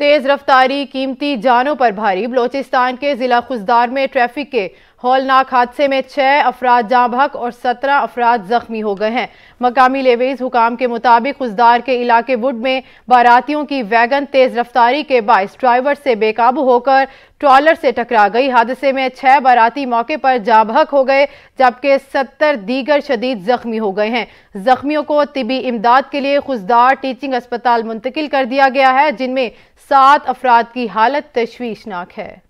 तेज रफ्तारी कीमती जानों पर भारी बलोचिस्तान के जिला खुजदार में ट्रैफिक के हौलनाक हादसे में छः अफराद बहक और सत्रह अफराद जख्मी हो गए हैं मकामी लेवेज हुकाम के मुताबिक खुजदार के इलाके वुड में बारातियों की वैगन तेज़ रफ्तारी के बायस ड्राइवर से बेकाबू होकर ट्रॉलर से टकरा गई हादसे में छः बाराती मौके पर जाबहक हो गए जबकि सत्तर दीगर शदीद जख्मी हो गए हैं जख्मियों को तिबी इमदाद के लिए खुशदार टीचिंग अस्पताल मुंतकिल कर दिया गया है जिनमें सात अफराद की हालत तशवीशनाक है